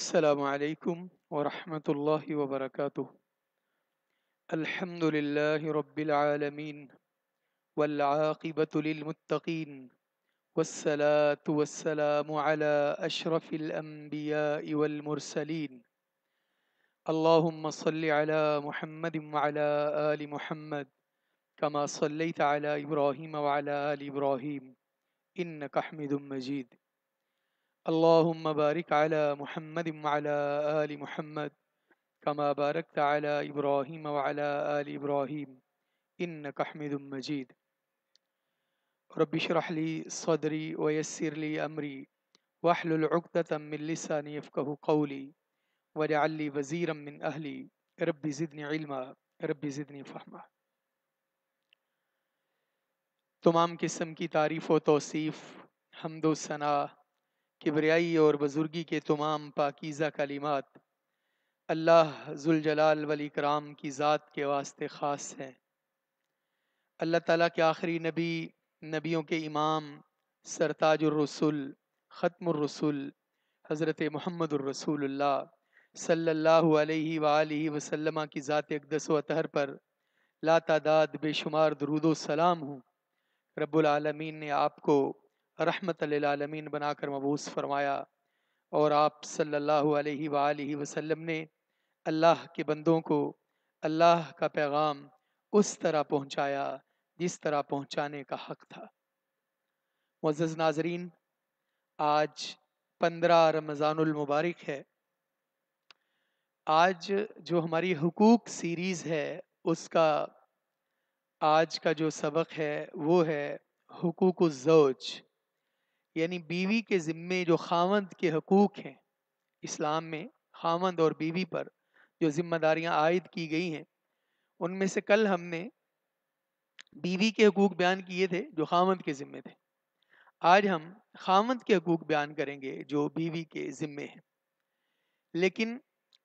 السلام عليكم ورحمة الله وبركاته الحمد لله رب العالمين والعاقبة للمتقين والصلاة والسلام على أشرف الأنبياء والمرسلين اللهم صل على محمد وعلى آل محمد كما صليت على إبراهيم وعلى آل إبراهيم إنك حميد مجيد اللهم بارك على محمد وعلى آل محمد كما باركت على إبراهيم وعلى آل إبراهيم إنك حميد مجيد رب اشرح لي صدري ويسر لي أمري واحلل عقدة من لساني يفقه قولي واجعل لي وزيرا من أهلي ربي زدني علما ربي زدني فهما تمام قسم کی تعریف و توصیف حمد و ثنا हाँ। किबरियाई और बुजुर्गी के तमाम पाकिज़ा कलिमात अल्लाह जुलजलाल वली कराम की ज़ात के वास्ते ख़ास हैं अल्लाह ताला के आखिरी नबी नबियों के इमाम सरताजुलरसुल ख़त्मरसुल हज़रत मोहम्मद रसूलुल्लाह सल्लल्लाहु अलैहि वआलैहि वसल्लम की ज़ात अकदस व तहर पर लातादाद बेशुमार दरूद सलाम हूँ रब्बुल आलमीन ने आपको रहमत आलमीन बनाकर मबूस फरमाया और आप सल्लल्लाहु अलैहि सल्ला वसल्लम ने अल्लाह के बंदों को अल्लाह का पैगाम उस तरह पहुंचाया जिस तरह पहुंचाने का हक था मज़ नाजरीन आज पंद्रह रमज़ानमबारक है आज जो हमारी हकूक़ सीरीज़ है उसका आज का जो सबक है वो है हकूक़ जोज यानी बीवी के ज़िम्मे जो खावंद के हकूक़ हैं इस्लाम में खावंद और बीवी पर जो ज़िम्मेदारियाँ आयद की गई हैं उनमें से कल हमने बीवी के हकूक़ बयान किए थे जो खावंद के ज़िम्मे थे आज हम खावंद के हकूक़ बयान करेंगे जो बीवी के ज़िम्मे हैं लेकिन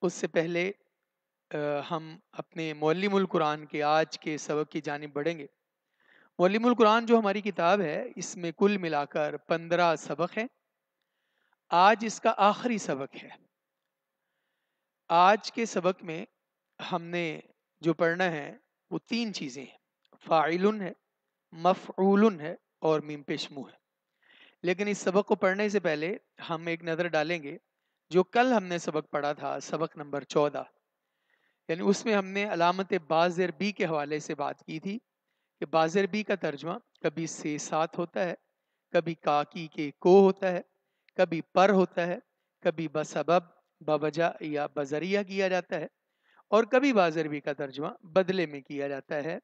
उससे पहले आ, हम अपने मौलिमुल कुरान के आज के सबक की जानब बढ़ेंगे मौलिमुल कुरान जो हमारी किताब है इसमें कुल मिलाकर पंद्रह सबक हैं आज इसका आखिरी सबक है आज के सबक में हमने जो पढ़ना है वो तीन चीज़ें हैं फ़ाइल है मफ़ूल है और मीम पेशमू है लेकिन इस सबक को पढ़ने से पहले हम एक नज़र डालेंगे जो कल हमने सबक पढ़ा था सबक नंबर चौदह यानी उसमें हमने अलामत बाजर बी के हवाले से बात की थी कि बाजर बी का तर्जमा कभी से सात होता है कभी काकी के को होता है कभी पर होता है कभी बसबब बबजा या बजरिया किया जाता है और कभी बाजरबी का तर्जमा बदले में किया जाता है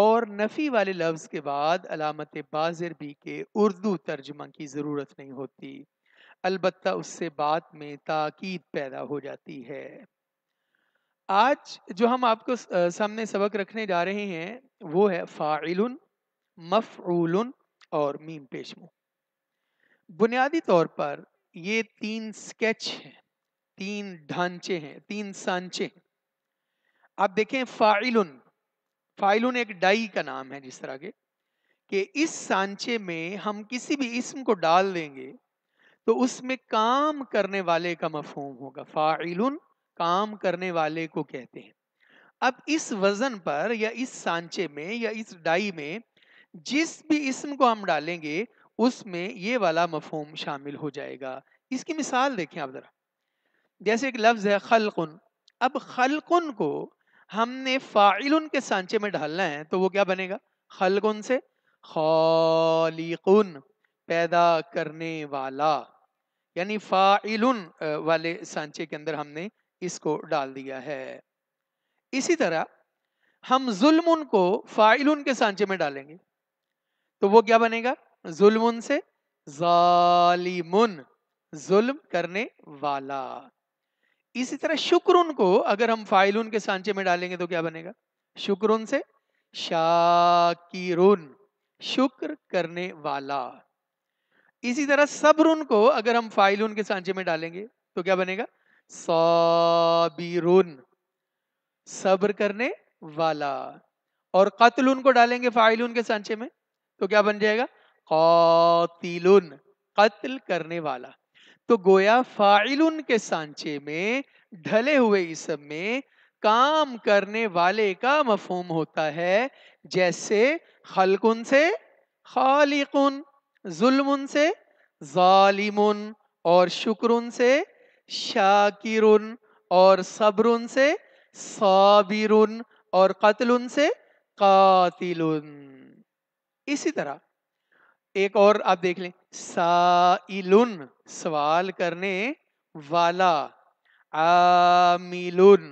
और नफ़ी वाले लफ्ज़ के बाद अलामत बाजरबी के उर्दू तर्जमा की ज़रूरत नहीं होती अलबत् उससे बात में ताक़ीद पैदा हो जाती है आज जो हम आपको सामने सबक रखने जा रहे हैं वो है फ़ाइल मफ़ूल और मीम पेशमो बुनियादी तौर पर ये तीन स्केच हैं तीन ढांचे हैं तीन सांचे हैं आप देखें फ़ाइल फ़ाइल एक डाई का नाम है जिस तरह के कि इस सांचे में हम किसी भी इसम को डाल देंगे तो उसमें काम करने वाले का मफहम होगा फ़ाइल काम करने वाले को कहते हैं अब इस वजन पर या इस सांचे में या इस डाई में जिस भी इसम को हम डालेंगे उसमें ये वाला मफहम शामिल हो जाएगा इसकी मिसाल देखें आप ज़रा जैसे एक लफ्ज़ है खलकुन अब खलकुन को हमने फ़ाइल के सांचे में ढालना है तो वो क्या बनेगा खलकुन से खालिकुन पैदा करने वाला यानी फ़ाइल वाले सांचे के अंदर हमने इसको डाल दिया है इसी तरह हम जुल्म को फाइल के सांचे में डालेंगे तो वो क्या बनेगा जुल्म से जालिमुन जुल्म करने वाला इसी तरह शुक्रुन को अगर हम फाइलून के सांचे में डालेंगे तो क्या बनेगा शुक्रुन से शाकिरुन शुक्र करने वाला इसी तरह सबरुन को अगर हम फाइलून के सांचे में डालेंगे तो क्या बनेगा साबिरुन सब्र करने वाला और कतलून को डालेंगे फाइल के सांचे में तो क्या बन जाएगा कौतिलुन कत्ल करने वाला तो गोया फाइलुन के सांचे में ढले हुए इसम में काम करने वाले का मफहम होता है जैसे खलकुन से खालिकुन जुल्मुन से जालिमुन और शुक्रुन से शाकिरुन और सबरुन से साबिरुन और कतलुन से कातिलुन इसी तरह एक और आप देख लें साइलुन सवाल करने वाला आमिलुन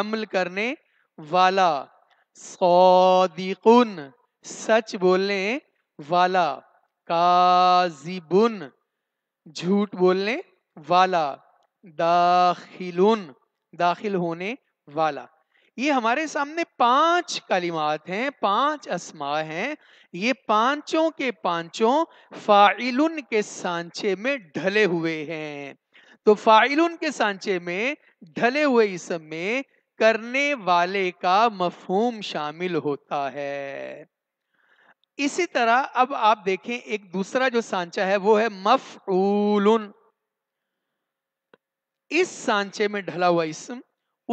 अमल करने वाला सौदिकुन सच बोलने वाला काजिबुन झूठ बोलने वाला दाखिलून दाखिल होने वाला ये हमारे सामने पांच कलिमात हैं पांच असमा हैं ये पांचों के पांचों फाइलुन के सांचे में ढले हुए हैं तो फाइलुन के सांचे में ढले हुए इसम में करने वाले का मफहूम शामिल होता है इसी तरह अब आप देखें एक दूसरा जो सांचा है वो है मफ इस सांचे में ढला हुआ इसम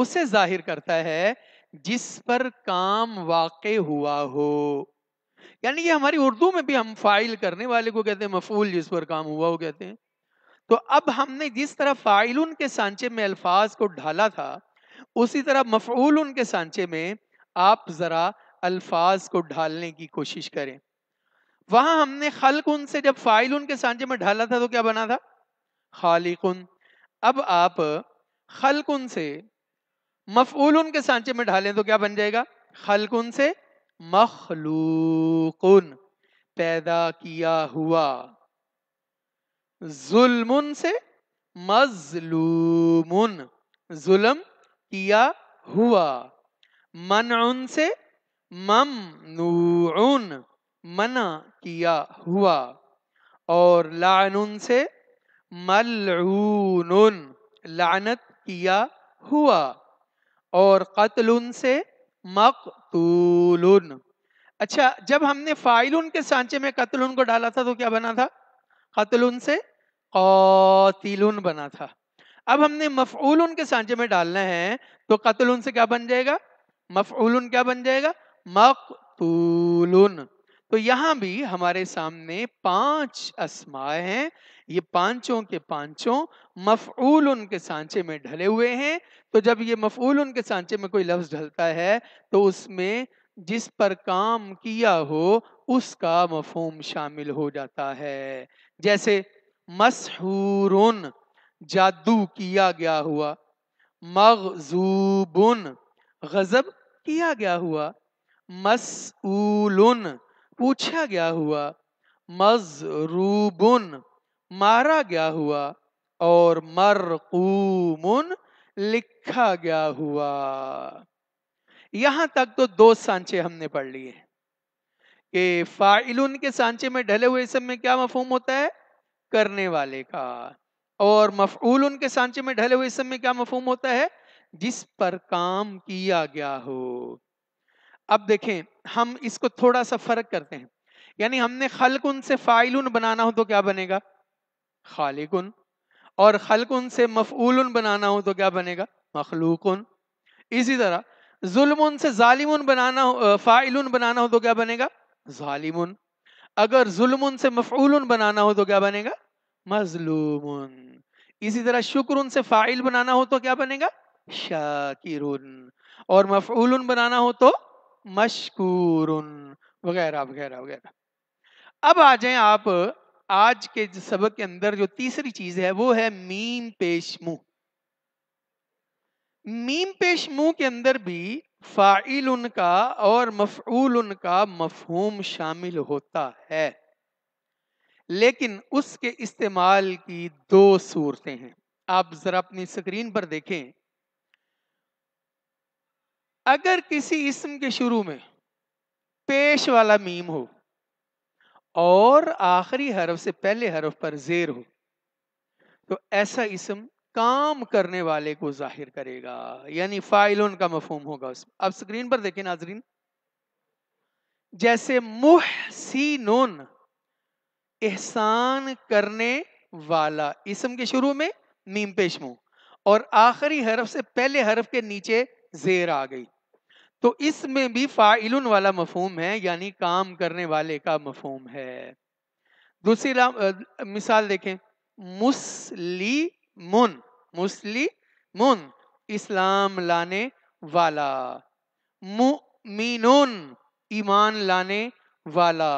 उसे जाहिर करता है जिस पर काम वाक़ हुआ हो यानी ये हमारी उर्दू में भी हम फाइल करने वाले को कहते हैं मफूल जिस पर काम हुआ हो कहते हैं तो अब हमने जिस तरह फाइल के सांचे में अल्फाज को ढाला था उसी तरह मफूल के सांचे में आप ज़रा अल्फाज को ढालने की कोशिश करें वहां हमने खलकुन से जब फाइल के सांचे में ढाला था तो क्या बना था खालिकुन अब आप खलकुन से मफूल उनके सांचे में ढालें तो क्या बन जाएगा खलकुन से मखलूकुन पैदा किया हुआ जुल्मुन से मजलूमुन जुल्म किया हुआ मन से ममनून मना किया हुआ और लान से मलून लानत किया हुआ और कतलुन से मकतूल अच्छा जब हमने फाइल के सांचे में कतलून को डाला था तो क्या बना था कतलून से कौतिलून बना था अब हमने मफूल के सांचे में डालना है तो कतलून से क्या बन जाएगा मफूल क्या बन जाएगा मकतूल तो यहां भी हमारे सामने पांच असमा हैं ये पांचों के पांचों मफूल उनके सांचे में ढले हुए हैं तो जब ये मफूल उनके सांचे में कोई लफ्ज ढलता है तो उसमें जिस पर काम किया हो उसका मफहम शामिल हो जाता है जैसे मशहूर जादू किया गया हुआ मगजूबन गजब किया गया हुआ मसूलन पूछा गया हुआ मजरूबुन मारा गया हुआ और मरकूमुन लिखा गया हुआ यहां तक तो दो सांचे हमने पढ़ लिए कि फाइलुन के सांचे में ढले हुए सब में क्या मफहूम होता है करने वाले का और मफूल उनके सांचे में ढले हुए सब में क्या मफहूम होता है जिस पर काम किया गया हो अब देखें हम इसको थोड़ा सा फर्क करते हैं यानी हमने खलकुन से फाइलुन बनाना हो तो क्या बनेगा खालिकुन और खलकुन से मफूल बनाना हो तो क्या बनेगा मखलूकुन इसी तरह जुल्म से जालिमुन बनाना हो फाइल बनाना हो तो क्या बनेगा जालिमुन अगर जुल्म से मफूल बनाना हो तो क्या बनेगा मजलूम इसी तरह शुक्र से फाइल बनाना हो तो क्या बनेगा शाकिरुन और मफूल बनाना हो तो मशकूर वगैरह वगैरह वगैरह अब आ जाए आप आज के सबक के अंदर जो तीसरी चीज है वो है मीम पेश मुंह मीम पेश मुंह के अंदर भी फाइल उनका और मफूल उनका मफहूम शामिल होता है लेकिन उसके इस्तेमाल की दो सूरतें हैं आप जरा अपनी स्क्रीन पर देखें अगर किसी इसम के शुरू में पेश वाला मीम हो और आखिरी हरफ से पहले हरफ पर जेर हो तो ऐसा इसम काम करने वाले को जाहिर करेगा यानी फाइलों का मफहम होगा उसमें अब स्क्रीन पर देखें नाजरीन जैसे नोन एहसान करने वाला इसम के शुरू में मीम पेशमो और आखिरी हरफ से पहले हरफ के नीचे जेर आ गई तो इसमें भी फाइलुन वाला मफहम है यानी काम करने वाले का मफहम है दूसरी मिसाल देखें मुसली मुन इस्लाम लाने वाला मुमिनुन ईमान लाने वाला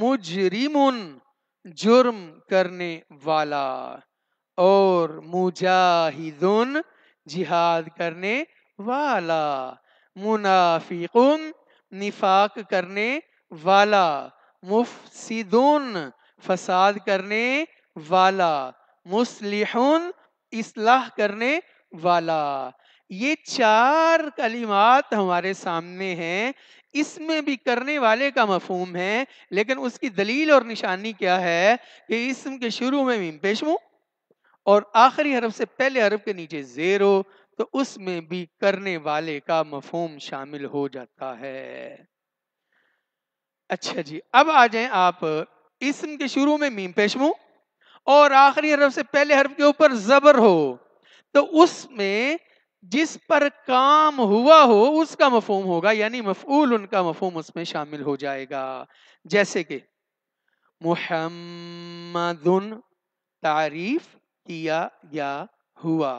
मुजरिमुन जुर्म करने वाला और मुजाहिदुन जिहाद करने वाला मुनाफिकुन निफाक करने वाला मुफसिदुन फसाद करने वाला मुसलिहुन इस्लाह करने वाला ये चार कलिमात हमारे सामने हैं इसमें भी करने वाले का मफहूम है लेकिन उसकी दलील और निशानी क्या है कि इसम के शुरू में मीम पेशमू और आखिरी हरफ से पहले हरफ के नीचे जेरो तो उसमें भी करने वाले का मफहम शामिल हो जाता है अच्छा जी अब आ जाए आप इसम के शुरू में मीम पेशमू और आखिरी हरफ से पहले हरफ के ऊपर जबर हो तो उसमें जिस पर काम हुआ हो उसका मफहम होगा यानी मफूल उनका मफहम उसमें शामिल हो जाएगा जैसे कि मुहम्मदुन तारीफ किया या हुआ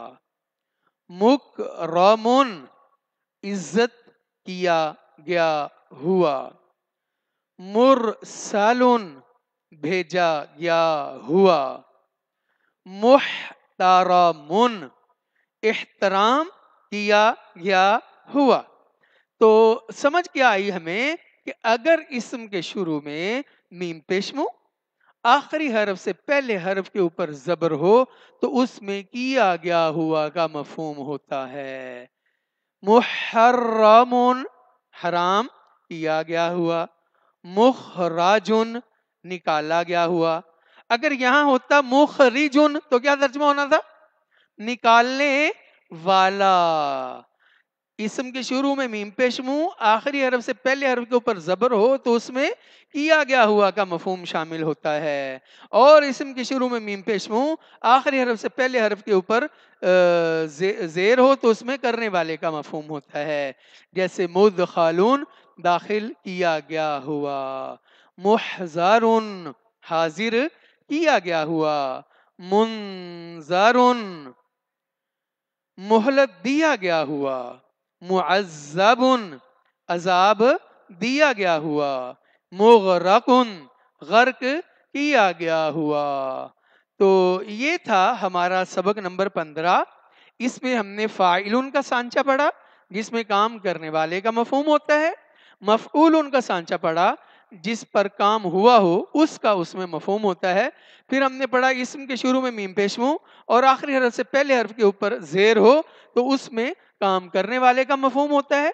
मुक रामुन इज्जत किया गया हुआ सालून भेजा गया हुआ मुहतारामुन एहतराम किया गया हुआ तो समझ के आई हमें कि अगर इसम के शुरू में मीम पेशमू आखिरी हरफ से पहले हरफ के ऊपर जबर हो तो उसमें किया गया हुआ का मफहम होता है मुहर्रम हराम किया गया हुआ मुखराजुन निकाला गया हुआ अगर यहां होता मुखरिजुन तो क्या तर्जमा होना था निकालने वाला इसम के शुरू में मीम पेश आखिरी हरफ से पहले हरफ के ऊपर जबर हो तो उसमें किया गया हुआ का मफहम शामिल होता है और इसम के शुरू में मीम पेश आखिरी हरफ से पहले हरफ के ऊपर जे, जेर हो तो उसमें करने वाले का मफहम होता है जैसे मुद खालून दाखिल किया गया हुआ मुहजार हाजिर किया गया हुआ मुंजार मोहलत दिया गया हुआ मुआजबन अजाब दिया गया हुआ मुगरकुन गर्क किया गया हुआ तो ये था हमारा सबक नंबर पंद्रह इसमें हमने फ़ाइल का सांचा पढ़ा जिसमें काम करने वाले का मफहम होता है मफूल का सांचा पढ़ा जिस पर काम हुआ हो उसका उसमें मफहम होता है फिर हमने पढ़ा इसम के शुरू में मीम पेश हो और आखिरी हरफ से पहले हरफ के ऊपर जेर हो तो उसमें काम करने वाले का मफहम होता है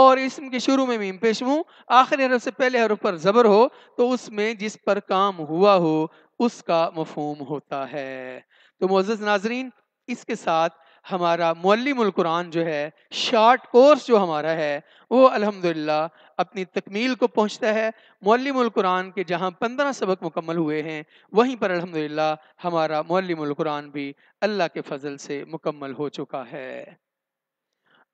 और इसम के शुरू में मीम पेश हूँ आखिरी हरफ से पहले हरफ पर ज़बर हो तो उसमें जिस पर काम हुआ हो उसका मफहम होता है तो मोज़ नाजरीन इसके साथ हमारा मौलमकुरान जो है शार्ट कोर्स जो हमारा है वो अल्हम्दुलिल्लाह अपनी तकमील को पहुंचता है मौलमकुरान के जहां पंद्रह सबक मुकम्मल हुए हैं वहीं पर अल्हम्दुलिल्लाह हमारा मौलमकुरान भी अल्लाह के फजल से मुकम्मल हो चुका है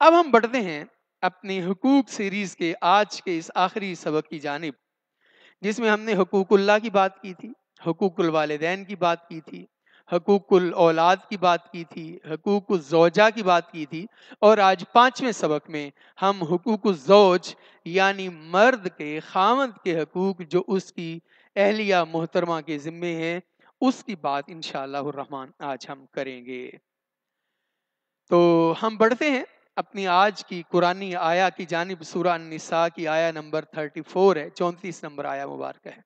अब हम बढ़ते हैं अपनी हकूक सीरीज़ के आज के इस आखिरी सबक की जानब जिसमें हमने हकूकुल्ला की बात की थी हकूकुल वालदेन की बात की थी हकूकुल औलाद की बात की थी हकूक जोजा की बात की थी और आज पांचवें सबक में हम हकूक जोज यानी मर्द के खामद के हकूक जो उसकी अहलिया मोहतरमा के ज़िम्मे हैं उसकी बात इन रहमान आज हम करेंगे तो हम बढ़ते हैं अपनी आज की कुरानी आया की जानब सूरा निसा की आया नंबर थर्टी फोर है चौंतीस नंबर आया मुबारक है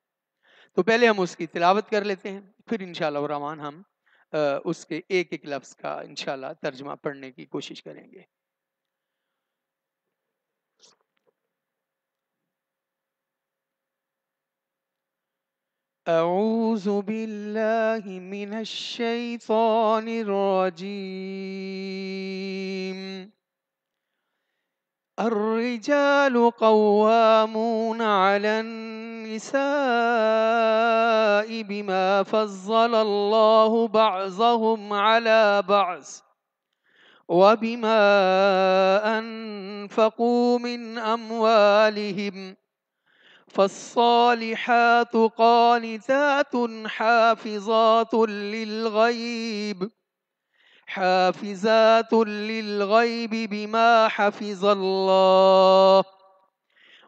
तो पहले हम उसकी तिलावत कर लेते हैं फिर इन रहमान हम उसके एक एक लफ्ज़ का इनशाला तर्जमा पढ़ने की कोशिश करेंगे أعوذ بالله من الشيطان الرجيم الرجال قوامون على النساء بما فضل الله بعضهم على بعض وبما أنفقوا من أموالهم فالصالحات قانتات حافظات للغيب حافزات للغيب بما حفظ الله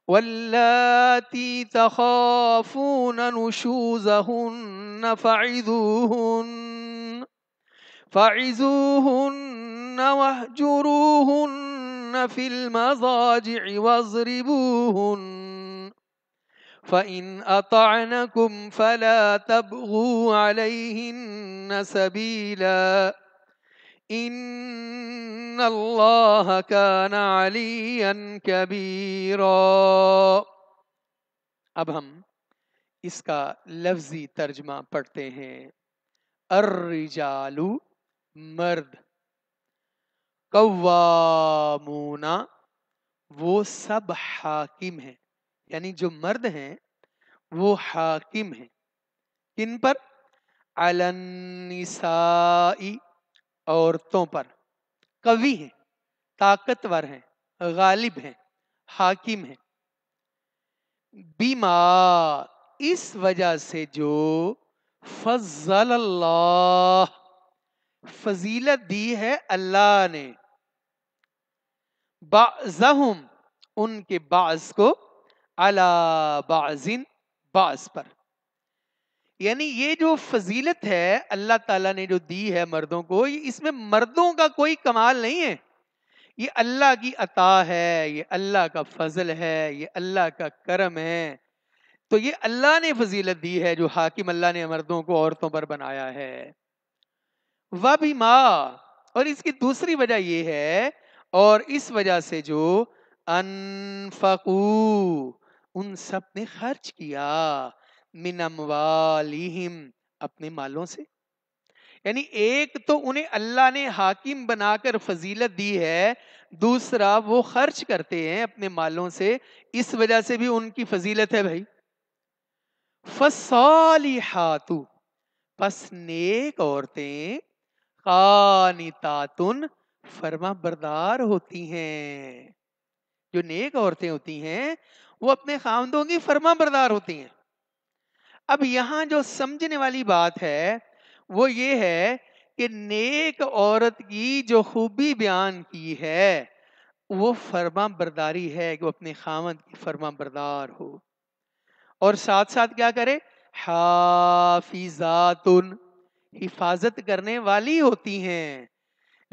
واللاتي تخافون نشوزهن فعذوهن فعزوهن واهجروهن في المضاجع واضربوهن فإن أطعنكم فلا تبغوا عليهن سبيلاً अब हम इसका लफ्जी तर्जमा पढ़ते हैं अर्रिजालू मर्द कवामूना वो सब हाकिम है यानी जो मर्द हैं वो हाकिम है किन पर अलनिसाई औरतों पर कवि हैं ताकतवर हैं गालिब हैं हाकिम हैं बीमा इस वजह से जो फजल अल्लाह फजीलत दी है अल्लाह ने बाजहम उनके बाज को अला बाजिन बाज पर यानी ये जो फजीलत है अल्लाह ताला ने जो दी है मर्दों को इसमें मर्दों का कोई कमाल नहीं है ये अल्लाह की अता है ये अल्लाह का फजल है ये अल्लाह का करम है तो ये अल्लाह ने फजीलत दी है जो हाकिम अल्लाह ने मर्दों को औरतों पर बनाया है वह भी माँ और इसकी दूसरी वजह ये है और इस वजह से जो अनफकू उन सब ने खर्च किया मिनमवालिहिम अपने मालों से यानी एक तो उन्हें अल्लाह ने हाकिम बनाकर फजीलत दी है दूसरा वो खर्च करते हैं अपने मालों से इस वजह से भी उनकी फजीलत है भाई फसाली हाथू बस नेक औरतें कानितातुन फरमा बरदार होती हैं जो नेक औरतें होती हैं वो अपने खामदों की फर्मा बरदार होती हैं अब यहां जो समझने वाली बात है वो ये है कि नेक औरत की जो खूबी बयान की है वो फर्मा बरदारी है कि वो अपने खामद की फरमा बरदार हो और साथ साथ क्या करे हाफिजात हिफाजत करने वाली होती हैं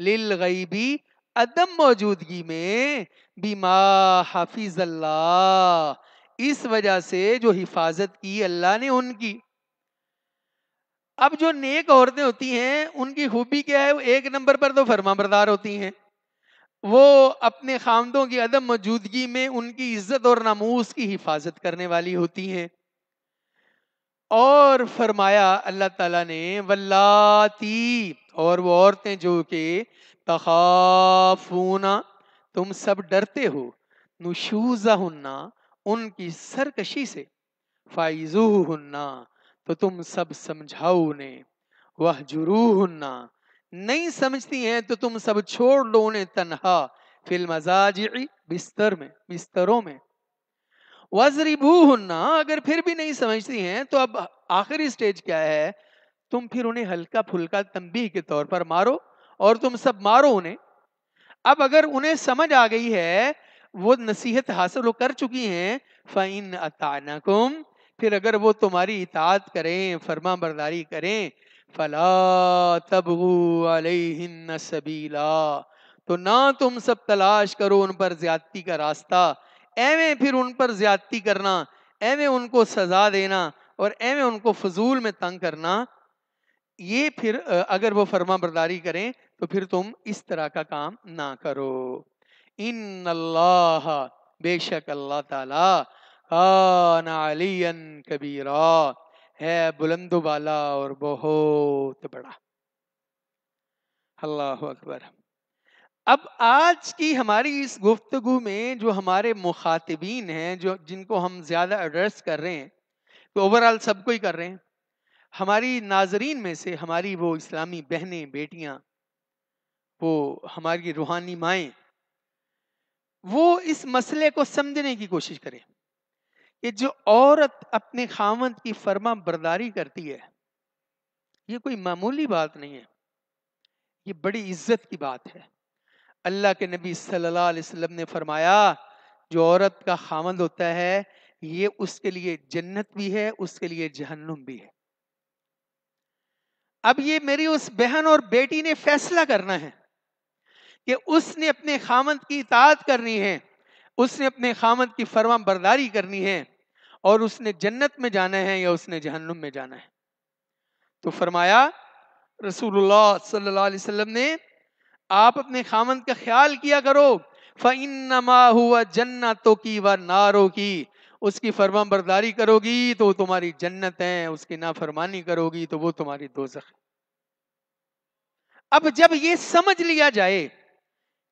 लिल गईबी अदम मौजूदगी में बीमा हाफिज अल्लाह इस वजह से जो हिफाजत की अल्लाह ने उनकी अब जो नेक औरतें होती हैं उनकी खूबी क्या है वो एक नंबर पर तो फर्माबरदार होती हैं वो अपने खामदों की अदम मौजूदगी में उनकी इज्जत और नामूस की हिफाजत करने वाली होती हैं और फरमाया अल्लाह ताला ने वल्लाती और वो औरतें जो के तखाफूना तुम सब डरते हो नुशूजा उनकी सरकशी से फाइजूहन्ना तो तुम सब समझाओ उन्हें वह जुरूहन्ना नहीं समझती हैं तो तुम सब छोड़ दो उन्हें तनहा फिल मजाज बिस्तर में बिस्तरों में वजरिबूहन्ना अगर फिर भी नहीं समझती हैं तो अब आखिरी स्टेज क्या है तुम फिर उन्हें हल्का फुल्का तंबी के तौर पर मारो और तुम सब मारो उन्हें अब अगर उन्हें समझ आ गई है वो नसीहत हासिल कर चुकी हैं फ़ैन अतानकुम फिर अगर वो तुम्हारी इतात करें फरमा बरदारी करें फला तबू सबीला तो ना तुम सब तलाश करो उन पर ज्यादती का रास्ता एवें फिर उन पर ज्यादती करना एवें उनको सजा देना और एवें उनको फजूल में तंग करना ये फिर अगर वो फरमा बरदारी करें तो फिर तुम इस तरह का काम ना करो इन अल्लाह बेशक अल्लाह ताला कान अलियन कबीरा है बुलंद वाला और बहुत बड़ा अल्लाह अकबर अब आज की हमारी इस गुफ्तगु में जो हमारे मुखातिबीन हैं जो जिनको हम ज़्यादा एड्रेस कर रहे हैं तो ओवरऑल सबको ही कर रहे हैं हमारी नाजरीन में से हमारी वो इस्लामी बहनें बेटियां वो हमारी रूहानी माएँ वो इस मसले को समझने की कोशिश करे कि जो औरत अपने खामद की फर्मा बर्दारी करती है ये कोई मामूली बात नहीं है ये बड़ी इज्जत की बात है अल्लाह के नबी सल्लल्लाहु अलैहि वसल्लम ने फरमाया जो औरत का खामद होता है ये उसके लिए जन्नत भी है उसके लिए जहन्नुम भी है अब ये मेरी उस बहन और बेटी ने फैसला करना है कि उसने अपने खामद की इतात करनी है उसने अपने खामद की फरमा बरदारी करनी है और उसने जन्नत में जाना है या उसने जहन्नुम में जाना है तो फरमाया रसूलुल्लाह सल्लल्लाहु अलैहि वसल्लम ने आप अपने खामद का ख्याल किया करो फ़िन्नमा हुआ जन्नतों की व नारों की उसकी फरमा बरदारी करोगी तो वो तुम्हारी जन्नत है उसकी नाफरमानी करोगी तो वो तुम्हारी दोजख अब जब ये समझ लिया जाए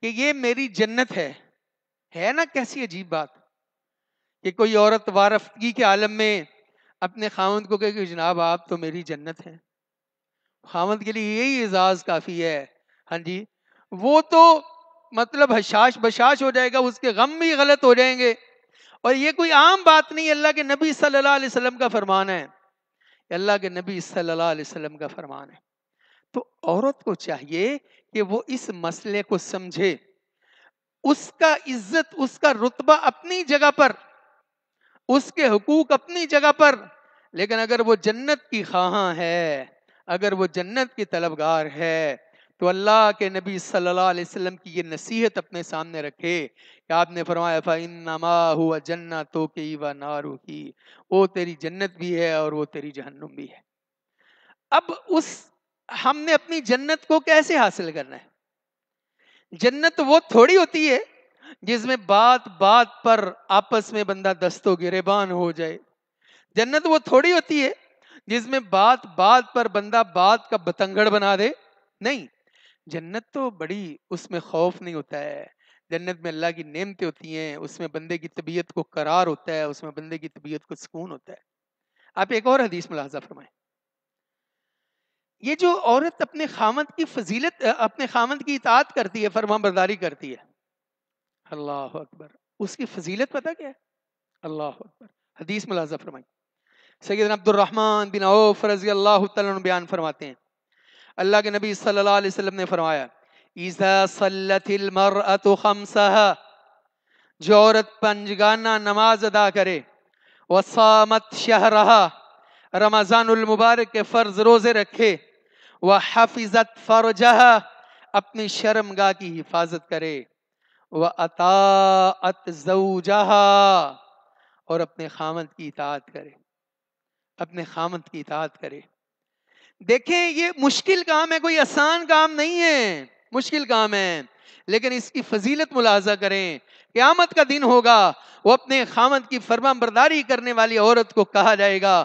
कि ये मेरी जन्नत है है ना कैसी अजीब बात कि कोई औरत वारफगी के आलम में अपने खामद को कहे कि जनाब आप तो मेरी जन्नत हैं खामद के लिए यही एजाज़ काफ़ी है हाँ जी वो तो मतलब हशाश बशाश हो जाएगा उसके गम भी गलत हो जाएंगे और ये कोई आम बात नहीं अल्लाह के नबी सल्लल्लाहु अलैहि वसल्लम का फरमान है अल्लाह के नबी सल्लल्लाहु अलैहि वसल्लम का फरमान है तो औरत को चाहिए कि वो इस मसले को समझे उसका इज्जत उसका रुतबा अपनी जगह पर उसके हकूक अपनी जगह पर लेकिन अगर वो जन्नत की खां है अगर वो जन्नत की तलबगार है तो अल्लाह के नबी सल्लल्लाहु अलैहि वसल्लम की ये नसीहत अपने सामने रखे कि आपने फरमाया फ़िन्नमा हुआ जन्ना तो की व नारू की वो तेरी जन्नत भी है और वो तेरी जहन्नुम भी है अब उस हमने अपनी जन्नत को कैसे हासिल करना है जन्नत वो थोड़ी होती है जिसमें बात बात पर आपस में बंदा दस्तों गिरेबान हो जाए जन्नत वो थोड़ी होती है जिसमें बात बात पर बंदा बात का बतंगड़ बना दे नहीं जन्नत तो बड़ी उसमें खौफ नहीं होता है जन्नत में अल्लाह की नेमतें होती हैं उसमें बंदे की तबीयत को करार होता है उसमें बंदे की तबीयत को सुकून होता है आप एक और हदीस मुलाजा फरमाएं ये जो औरत अपने खामद की फजीलत अपने खामद की इतात करती है फरमा बरदारी करती है अल्लाह अकबर उसकी फजीलत पता क्या है अल्लाह अकबर हदीस मुलाजा फरमाई सैद अब्दुलरहमान बिन औफ रजी अल्लाह बयान फरमाते हैं अल्लाह के नबी सल्लल्लाहु अलैहि वसल्लम ने फरमाया ईजा सल्लतिल जो औरत पंजगाना नमाज अदा करे वसामत शहरहा रमज़ानुल मुबारक के फ़र्ज़ रोज़े रखे वह हफिजत फरजह अपनी शर्मगा की हिफाजत करे व अतात जऊजहा और अपने खामद की इतात करे अपने खामद की इतात करे देखें ये मुश्किल काम है कोई आसान काम नहीं है मुश्किल काम है लेकिन इसकी फजीलत मुलाजा करें क्यामत का दिन होगा वो अपने खामद की फर्मा बरदारी करने वाली औरत को कहा जाएगा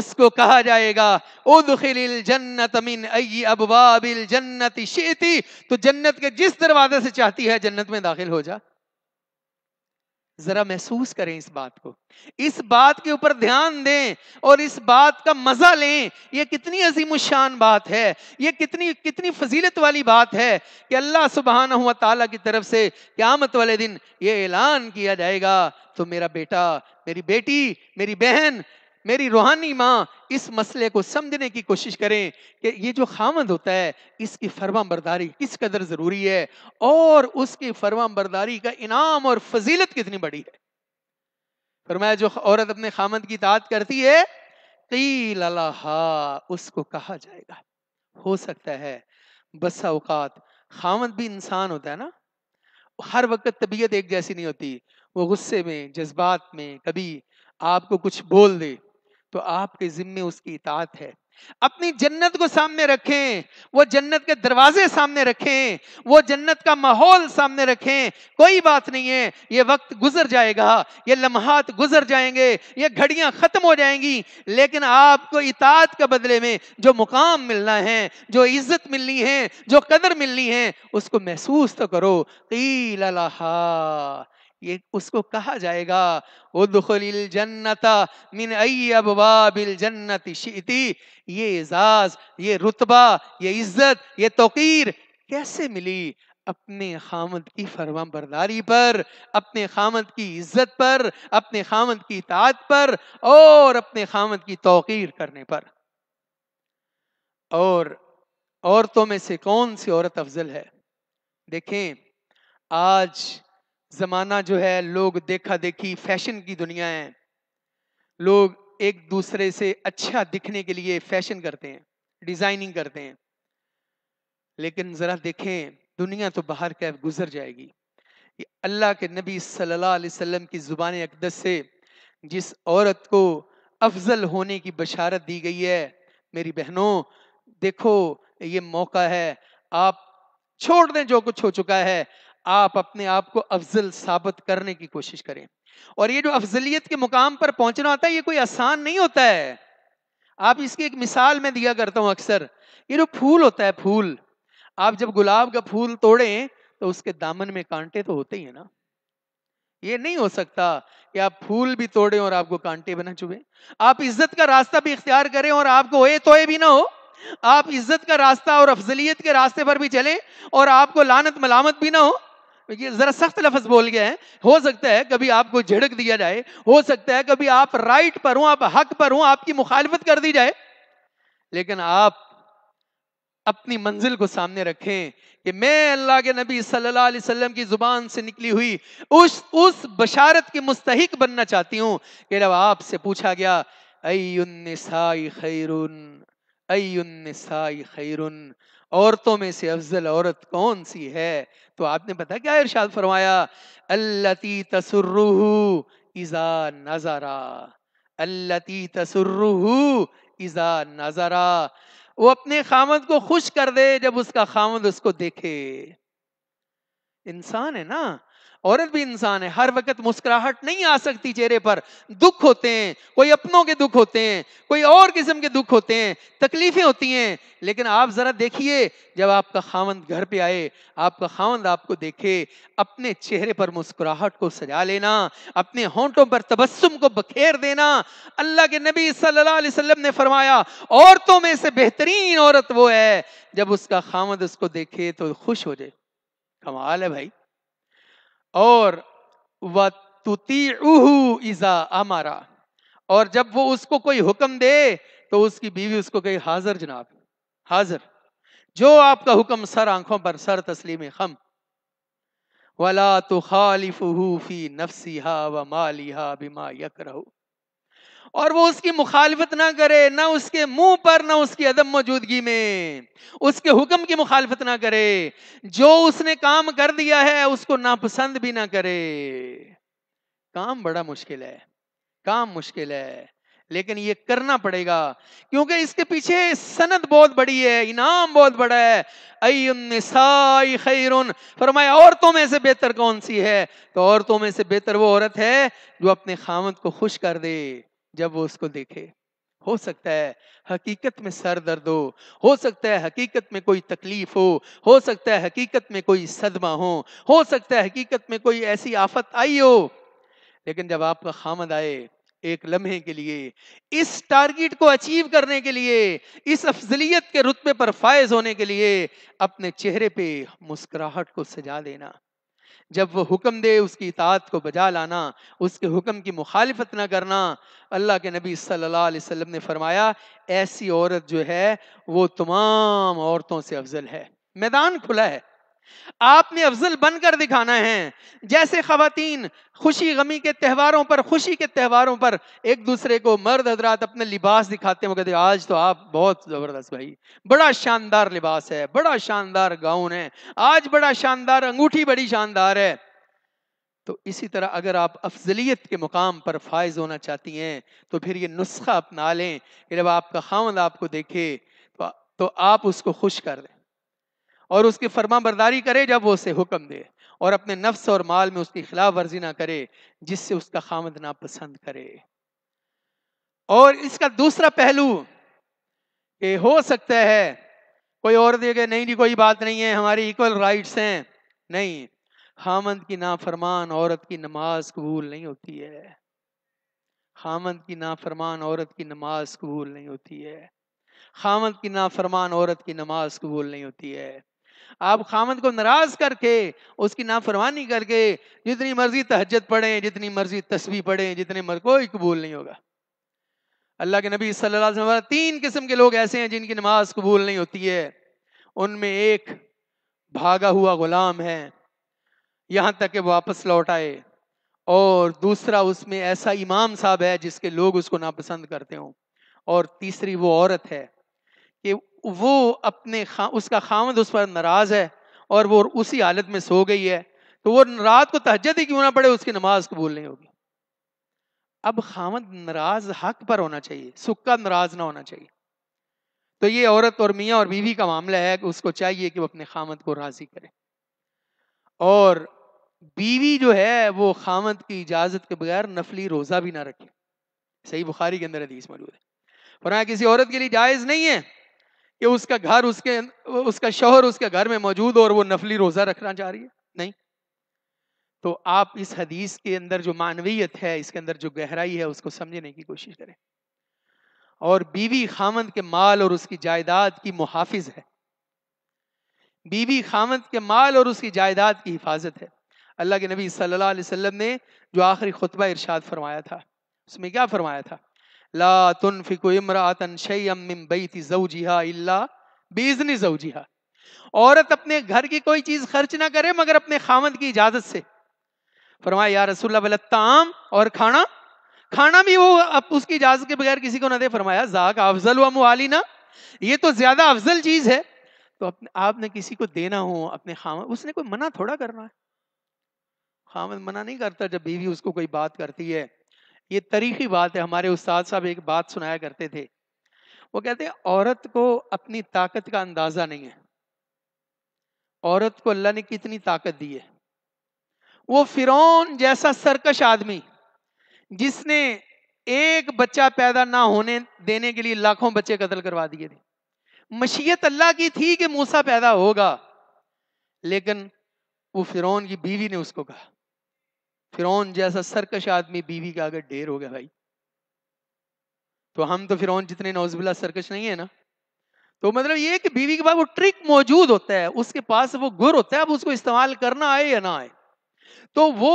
उसको कहा जाएगा उदखिल जन्नत मिन अई अबवाबिल जन्नत शेती तो जन्नत के जिस दरवाजे से चाहती है जन्नत में दाखिल हो जा जरा महसूस करें इस बात को इस बात के ऊपर ध्यान दें और इस बात का मजा लें ये कितनी अजीम शान बात है ये कितनी कितनी फजीलत वाली बात है कि अल्लाह सुबहान हुआ ताला की तरफ से क्यामत वाले दिन ये ऐलान किया जाएगा तो मेरा बेटा मेरी बेटी मेरी बहन मेरी रूहानी माँ इस मसले को समझने की कोशिश करें कि ये जो खामद होता है इसकी फरमा बरदारी किस कदर ज़रूरी है और उसकी फरमा बरदारी का इनाम और फजीलत कितनी बड़ी है फरमाया जो औरत अपने खामद की ताद करती है कई ललाहा उसको कहा जाएगा हो सकता है बसा अवकात खामद भी इंसान होता है ना हर वक्त तबीयत एक जैसी नहीं होती वो गुस्से में जज्बात में कभी आपको कुछ बोल दे तो आपके जिम्मे उसकी इतात है अपनी जन्नत को सामने रखें वो जन्नत के दरवाजे सामने रखें वो जन्नत का माहौल सामने रखें कोई बात नहीं है ये वक्त गुजर जाएगा ये लम्हात गुजर जाएंगे ये घड़ियां ख़त्म हो जाएंगी लेकिन आपको इतात के बदले में जो मुकाम मिलना है जो इज्जत मिलनी है जो कदर मिलनी है उसको महसूस तो करो कीला ये उसको कहा जाएगा उदखलिल जन्नता मिन अई अबवाबिल जन्नति शीति ये एजाज ये रुतबा ये इज्जत ये तोकीर कैसे मिली अपने खामद की फरमा बरदारी पर अपने खामद की इज्जत पर अपने खामद की इतात पर और अपने खामद की तोकीर करने पर और औरतों में से कौन सी औरत अफजल है देखें आज ज़माना जो है लोग देखा देखी फैशन की दुनिया है लोग एक दूसरे से अच्छा दिखने के लिए फैशन करते हैं डिज़ाइनिंग करते हैं लेकिन ज़रा देखें दुनिया तो बाहर कह गुजर जाएगी कि अल्लाह के नबी सल्लल्लाहु अलैहि वसल्लम की ज़ुबान अकदस से जिस औरत को अफजल होने की बशारत दी गई है मेरी बहनों देखो ये मौका है आप छोड़ दें जो कुछ हो चुका है आप अपने आप को अफजल साबित करने की कोशिश करें और ये जो अफजलियत के मुकाम पर पहुंचना होता है ये कोई आसान नहीं होता है आप इसकी एक मिसाल में दिया करता हूं अक्सर ये जो फूल होता है फूल आप जब गुलाब का फूल तोड़े तो उसके दामन में कांटे तो होते ही है ना ये नहीं हो सकता कि आप फूल भी तोड़े और आपको कांटे बना चुभे आप इज्जत का रास्ता भी इख्तियार करें और आपको ओए तोए भी ना हो आप इज्जत का रास्ता और अफजलियत के रास्ते पर भी चलें और आपको लानत मलामत भी ना हो ये जरा सख्त लफ्ज बोल गया है हो सकता है कभी आपको झिड़क दिया जाए हो सकता है कभी आप राइट पर हो आप हक पर हो आपकी मुखालफत कर दी जाए लेकिन आप अपनी मंजिल को सामने रखें कि मैं अल्लाह के नबी सल्लल्लाहु अलैहि वसल्लम की ज़ुबान से निकली हुई उस उस बशारत के मुस्तक बनना चाहती हूं कि जब आपसे पूछा गया अयुन्नसाई खैरुन अयुन्नसाई खैरुन औरतों में से अफजल औरत कौन सी है तो आपने पता क्या इरशाद फरमाया अल्लती तसर्रुहू इजा नजारा अल्लती तसर्रुहू इजा नजारा वो अपने खामद को खुश कर दे जब उसका खामद उसको देखे इंसान है ना औरत भी इंसान है हर वक्त मुस्कुराहट नहीं आ सकती चेहरे पर दुख होते हैं कोई अपनों के दुख होते हैं कोई और किस्म के दुख होते हैं तकलीफें होती हैं लेकिन आप ज़रा देखिए जब आपका खावंद घर पे आए आपका खावंद आपको देखे अपने चेहरे पर मुस्कुराहट को सजा लेना अपने होंठों पर तबस्सुम को बखेर देना अल्लाह के नबी वसल्लम ने फरमाया औरतों में से बेहतरीन औरत वो है जब उसका खामद उसको देखे तो खुश हो जाए कमाल है भाई और व तुती ईजा अमारा और जब वो उसको कोई हुक्म दे तो उसकी बीवी उसको कही हाजिर जनाब हाजिर जो आपका हुक्म सर आंखों पर सर तस्लीम खम वाला तो खालिफ हूफी नफसी हा व मालिहा बिमा यक रहू और वो उसकी मुखालफत ना करे ना उसके मुंह पर ना उसकी अदम मौजूदगी में उसके हुक्म की मुखालफत ना करे जो उसने काम कर दिया है उसको नापसंद भी ना करे काम बड़ा मुश्किल है काम मुश्किल है लेकिन ये करना पड़ेगा क्योंकि इसके पीछे सनत बहुत बड़ी है इनाम बहुत बड़ा है अई खैरुन फरमाया औरतों में से बेहतर कौन सी है तो औरतों में से बेहतर वो औरत है जो अपने खामत को खुश कर दे जब वो उसको देखे हो सकता है हकीकत में सर दर्द हो हो सकता है हकीकत में कोई तकलीफ हो हो सकता है हकीकत में कोई सदमा हो हो सकता है हकीकत में कोई ऐसी आफत आई हो लेकिन जब आपका खामद आए एक लम्हे के लिए इस टारगेट को अचीव करने के लिए इस अफजलियत के रुतबे पर फायज होने के लिए अपने चेहरे पे मुस्कुराहट को सजा देना जब वो हुक्म दे उसकी इतात को बजा लाना उसके हुक्म की मुखालफत ना करना अल्लाह के नबी सल्लल्लाहु अलैहि वसल्लम ने फरमाया ऐसी औरत जो है वो तमाम औरतों से अफजल है मैदान खुला है आपने अफजल बनकर दिखाना है जैसे खातन खुशी गमी के त्योहारों पर खुशी के त्योहारों पर एक दूसरे को मर्द हजरात अपने लिबास दिखाते हैं वो कहते हैं आज तो आप बहुत ज़बरदस्त भाई बड़ा शानदार लिबास है बड़ा शानदार गाउन है आज बड़ा शानदार अंगूठी बड़ी शानदार है तो इसी तरह अगर आप अफजलियत के मुकाम पर फायज होना चाहती हैं तो फिर ये नुस्खा अपना लें जब आपका खामद आपको देखे तो, तो आप उसको खुश कर दें और उसकी फरमा बरदारी करे जब वो उसे हुक्म दे और अपने नफ्स और माल में उसकी खिलाफ वर्जी ना करे जिससे उसका खामद ना पसंद करे और इसका दूसरा पहलू कि हो सकता है कोई और देखे नहीं जी कोई बात नहीं है हमारे इक्वल राइट्स हैं नहीं खामंद की नाफरमान औरत की नमाज कबूल नहीं होती है खामंद की नाफरमान औरत की नमाज कबूल नहीं होती है खामंद की नाफरमान औरत की नमाज कबूल नहीं होती है आप खामद को नाराज करके उसकी नाफरमानी करके जितनी मर्जी तहजत पढ़ें जितनी मर्जी तस्वीर पढ़ें जितने मर कोई कबूल नहीं होगा अल्लाह के नबी सल्लल्लाहु अलैहि वसल्लम तीन किस्म के लोग ऐसे हैं जिनकी नमाज कबूल नहीं होती है उनमें एक भागा हुआ गुलाम है यहाँ तक कि वापस लौट आए और दूसरा उसमें ऐसा इमाम साहब है जिसके लोग उसको नापसंद करते हों और तीसरी वो औरत है कि वो अपने खा, उसका खामद उस पर नाराज है और वो उसी हालत में सो गई है तो वो रात को तहजद ही क्यों ना पड़े उसकी नमाज कबूल नहीं होगी अब खामद नाराज हक पर होना चाहिए सुक्का नाराज ना होना चाहिए तो ये औरत और मियाँ और बीवी का मामला है कि उसको चाहिए कि वो अपने खामद को राजी करे और बीवी जो है वो खामद की इजाज़त के बगैर नफली रोज़ा भी ना रखे सही बुखारी के अंदर हदीस मौजूद है फरमाया किसी औरत के लिए जायज़ नहीं है कि उसका घर उसके उसका शोहर उसके घर में मौजूद और वो नफली रोजा रखना चाह रही है नहीं तो आप इस हदीस के अंदर जो मानवीयत है इसके अंदर जो गहराई है उसको समझने की कोशिश करें और बीवी खामंद के माल और उसकी जायदाद की मुहाफिज है बीवी खामद के माल और उसकी जायदाद की हिफाजत है अल्लाह के नबी सल्लल्लाहु अलैहि वसल्लम ने जो आखिरी खुतबा इरशाद फरमाया था उसमें क्या फरमाया था ला तुन फिको इमरातन शैम बैती जऊजिहा इल्ला बेजनी जऊजिहा औरत अपने घर की कोई चीज खर्च ना करे मगर अपने खामद की इजाजत से फरमाया या रसूल ताम और खाना खाना भी वो अब उसकी इजाजत के बगैर किसी को ना दे फरमाया जाक अफजल व मुआलिना ये तो ज्यादा अफजल चीज है तो अपने आपने किसी को देना हो अपने खामद उसने कोई मना थोड़ा करना है खामद मना नहीं करता जब बीवी उसको कोई बात करती है ये तरीकी बात है हमारे उस्ताद साहब एक बात सुनाया करते थे वो कहते हैं औरत को अपनी ताकत का अंदाज़ा नहीं है औरत को अल्लाह ने कितनी ताकत दी है वो फिरौन जैसा सरकश आदमी जिसने एक बच्चा पैदा ना होने देने के लिए लाखों बच्चे कत्ल करवा दिए थे मशीयत अल्लाह की थी कि मूसा पैदा होगा लेकिन वो फिरौन की बीवी ने उसको कहा फिरौन जैसा सरकश आदमी बीवी का अगर ढेर हो गया भाई तो हम तो फिरौन जितने नौजबिला सरकश नहीं है ना तो मतलब ये कि बीवी के पास वो ट्रिक मौजूद होता है उसके पास वो गुर होता है अब उसको इस्तेमाल करना आए या ना आए तो वो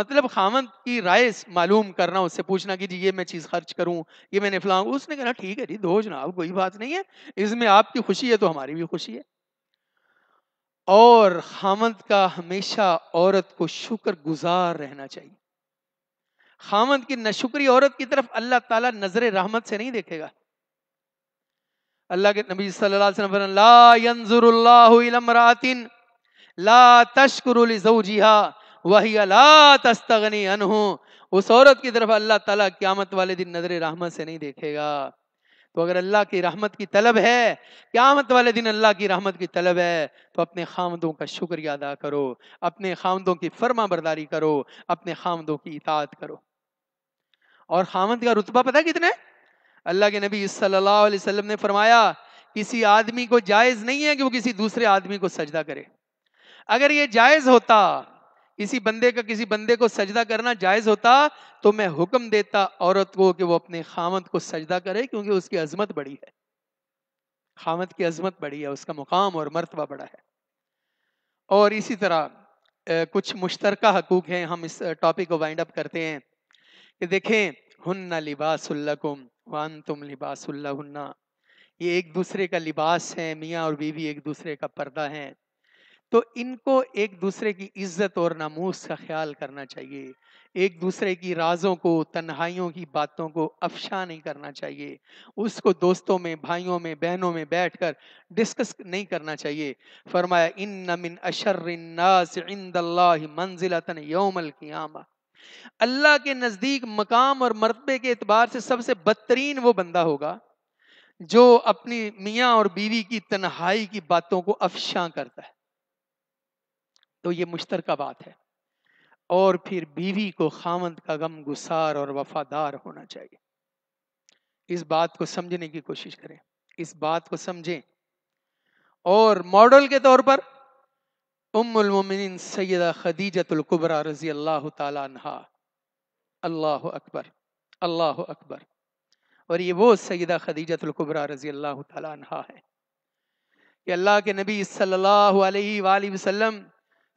मतलब खामंद की राय मालूम करना उससे पूछना कि जी ये मैं चीज़ खर्च करूं ये मैंने फलां उसने कहा ठीक है जी दो जनाब कोई बात नहीं है इसमें आपकी खुशी है तो हमारी भी खुशी है और खामद का हमेशा औरत को शुक्र गुजार रहना चाहिए खामद की नशुक्री औरत की तरफ अल्लाह ताला नजर रहमत से नहीं देखेगा अल्लाह के नबी सल्लल्लाहु अलैहि वसल्लम वही उस औरत की तरफ अल्लाह ताला क्यामत वाले दिन नजर रहमत से नहीं देखेगा तो अगर अल्लाह की रहमत की तलब है क्यामत वाले दिन अल्लाह की रहमत की तलब है तो अपने खामदों का शुक्रिया अदा करो अपने खामदों की फर्मा बरदारी करो अपने खामदों की इतात करो और खामद का रुतबा पता है कितने अल्लाह के नबी सल्लल्लाहु अलैहि वसल्लम ने फरमाया किसी आदमी को जायज़ नहीं है कि वो किसी दूसरे आदमी को सजदा करे अगर ये जायज़ होता इसी बंदे का किसी बंदे को सजदा करना जायज होता तो मैं हुक्म देता औरत को कि वो अपने खामत को सजदा करे क्योंकि उसकी अजमत बड़ी है खामत की अजमत बड़ी है उसका मुकाम और मरतबा बड़ा है और इसी तरह कुछ मुश्तर हकूक हैं हम इस टॉपिक को वाइंड अप करते हैं कि देखें हन्ना लिबास वन तुम लिबासुल्ला ये एक दूसरे का लिबास है मियाँ और बीवी एक दूसरे का पर्दा है तो इनको एक दूसरे की इज्जत और नामूस का ख्याल करना चाहिए एक दूसरे की राजों को तन्हाइयों की बातों को अफशा नहीं करना चाहिए उसको दोस्तों में भाइयों में बहनों में बैठकर डिस्कस नहीं करना चाहिए फरमाया इन नमिन अशर्रास मंजिलतन यौमल क़ियामा अल्लाह के नज़दीक मकाम और मरतबे के अतबार से सबसे बदतरीन वो बंदा होगा जो अपनी मियाँ और बीवी की तन्हाई की बातों को अफशा करता है तो ये मुश्तरका बात है और फिर बीवी को खामंद का गम गुसार और वफादार होना चाहिए इस बात को समझने की कोशिश करें इस बात को समझें और मॉडल के तौर पर मोमिन सैदा खदीजतुल्कुबरा रजी अल्लाह तहा अल्लाह अकबर अल्लाह अकबर और ये वो सैदा खदीजतुल्कुबरा रजी अल्लाह तहा है कि अल्लाह के नबी सल्लल्लाहु अलैहि वसल्लम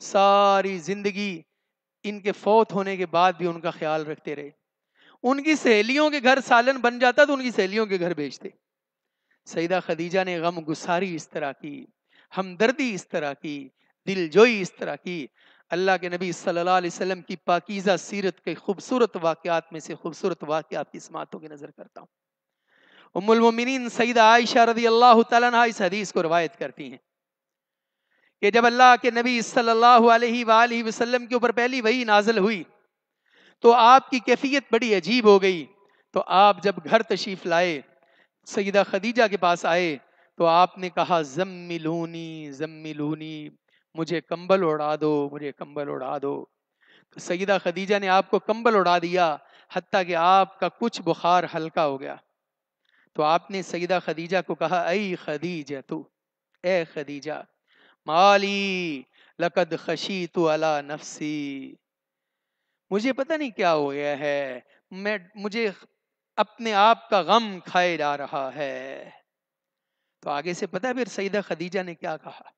सारी जिंदगी इनके फौत होने के बाद भी उनका ख्याल रखते रहे उनकी सहेलियों के घर सालन बन जाता तो उनकी सहेलियों के घर भेजते सईदा खदीजा ने गम गुसारी इस तरह की हमदर्दी इस तरह की दिलजोई इस तरह की अल्लाह के नबी सल्लल्लाहु अलैहि वसल्लम की पाकिज़ा सीरत के खूबसूरत वाक़ात में से खूबसूरत वाक़ात की समातों की नज़र करता हूँ उमुलमिन सईदा आयशा रदी अल्लाह तदीस इस हदीस को रवायत करती हैं कि जब अल्लाह के नबी सल्लल्लाहु अलैहि सल्ला वसल्लम के ऊपर पहली वही नाजल हुई तो आपकी कैफियत बड़ी अजीब हो गई तो आप जब घर तशीफ लाए सईदा खदीजा के पास आए तो आपने कहा जम मिलूनी जम मिलूनी मुझे कंबल उड़ा दो मुझे कंबल उड़ा दो तो सईदा खदीजा ने आपको कंबल उड़ा दिया हती कि आपका कुछ बुखार हल्का हो गया तो आपने सईदा खदीजा को कहा अई खदीजा तू ए खदीजा माली लकद खशी तो अला नफसी मुझे पता नहीं क्या हो गया है मैं मुझे अपने आप का गम खाए जा रहा है तो आगे से पता है फिर सईदा खदीजा ने क्या कहा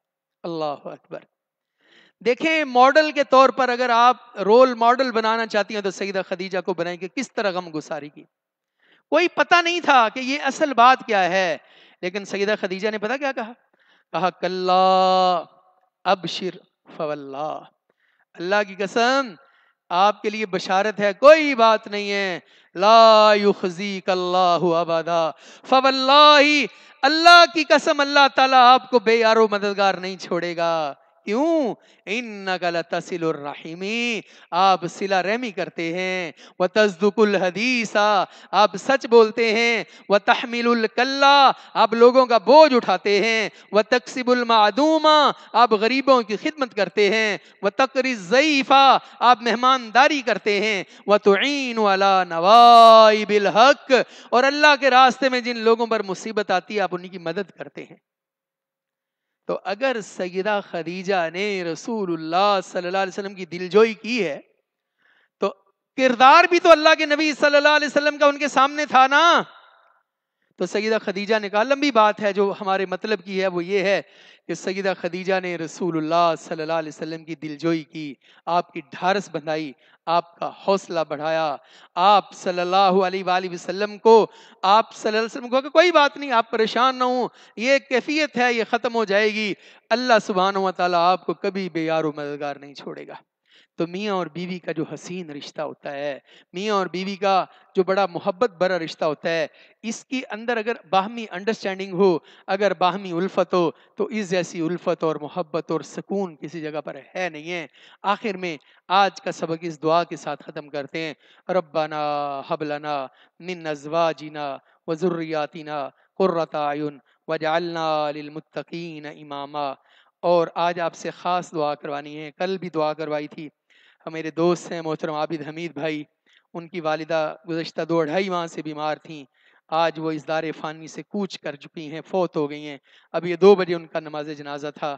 अल्लाह अकबर देखें मॉडल के तौर पर अगर आप रोल मॉडल बनाना चाहती हैं तो सईदा खदीजा को बनाएंगे कि किस तरह गम गुसारी की कोई पता नहीं था कि ये असल बात क्या है लेकिन सईदा खदीजा ने पता क्या कहा कहा कल्ला शिर फवल्ला अल्लाह की कसम आपके लिए बशारत है कोई बात नहीं है ला युखजी कल्लाहु अबदा फवल्लाही अल्लाह की कसम अल्लाह ताला आपको बेयारो मददगार नहीं छोड़ेगा क्यों इन नगल तसिलरहिमी आप सिला रहमी करते हैं व तस्दुकुल हदीसा आप सच बोलते हैं व तहमिल कल्ला आप लोगों का बोझ उठाते हैं व तकसिबुल मादूमा आप गरीबों की खिदमत करते हैं व तकरी ज़ईफ़ा आप मेहमानदारी करते हैं व तोन वाला नवाई बिल हक और अल्लाह के रास्ते में जिन लोगों पर मुसीबत आती है आप उनकी मदद करते हैं तो अगर सईदा खदीजा ने रसूल सल्लल्लाहु अलैहि वसल्लम की दिलजोई की है तो किरदार भी तो अल्लाह के नबी सल्लल्लाहु अलैहि वसल्लम का उनके सामने था ना तो सईदा खदीजा ने कहा लंबी बात है जो हमारे मतलब की है वो ये है कि सईदा खदीजा ने रसूलुल्लाह सल्लल्लाहु अलैहि वसल्लम की दिलजोई की आपकी ढारस बंधाई आपका हौसला बढ़ाया आप सल्लल्लाहु अलैहि वसल्लम को आप सल्लल्लाहु अलैहि वसल्लम को कोई बात नहीं आप परेशान ना हो ये कैफियत है ये ख़त्म हो जाएगी अल्लाह सुबहान वाली आपको कभी बेयार मददगार नहीं छोड़ेगा तो मियाँ और बीवी का जो हसीन रिश्ता होता है मियाँ और बीवी का जो बड़ा मोहब्बत भरा रिश्ता होता है इसके अंदर अगर बाहमी अंडरस्टैंडिंग हो अगर बाहमी उल्फत हो तो इस जैसी उल्फत और मोहब्बत और सुकून किसी जगह पर है नहीं है आखिर में आज का सबक इस दुआ के साथ ख़त्म करते हैं रब्बाना हबलना मिन अजवा जीना वज़ुर्रियातिना क़ुर्रतायुन वजालना इमामा और आज आपसे ख़ास दुआ करवानी है कल भी दुआ करवाई थी मेरे दोस्त हैं मोहतरम आबिद हमीद भाई उनकी वालदा गुज्त दो अढ़ाई माह से बीमार थीं आज वो इस दार फ़ानी से कूच कर चुकी हैं फौत हो गई हैं अब ये दो बजे उनका नमाज जनाजा था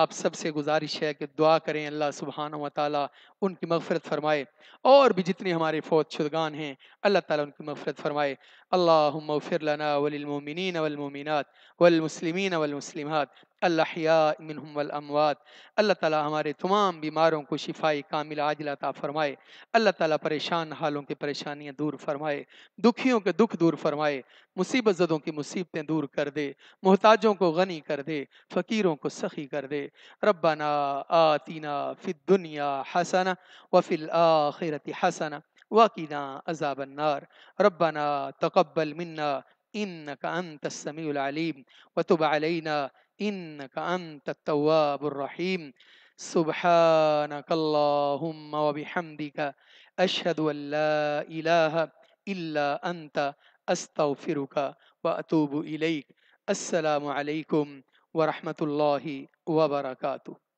आप सब से गुजारिश है कि दुआ करें अल्लाह सुबहान व ताली उनकी मफ़रत फरमाए और भी जितने हमारे फौत शुदगान हैं अल्लाह ताली उनकी मफ़रत फरमाए अल्लाहुम्मा फ़िर लना वलिलमुमिनीन वलमुमिनात वलमुस्लिमीन वलमुस्लिमात अल्लाहिया मिनहुम वलअमवात अल्लाह ताला हमारे तमाम बीमारों को शिफाई कामिल आजलाता फ़रमाए अल्लाह ताला परेशान हालों की परेशानियाँ दूर फरमाए दुखियों के दुख दूर फरमाए मुसीबत जदों की मुसीबतें दूर कर दे मोहताजों को गनी कर दे फ़कीरों को सखी कर दे रब्बाना आतीना फ़िद दुनिया हसना व फ़िल आखिरत हसना وقنا عذاب النار ربنا تقبل منا إنك أنت السميع العليم وتب علينا إنك أنت التواب الرحيم سبحانك اللهم وبحمدك أشهد أن لا إله إلا أنت أستغفرك وأتوب إليك السلام عليكم ورحمة الله وبركاته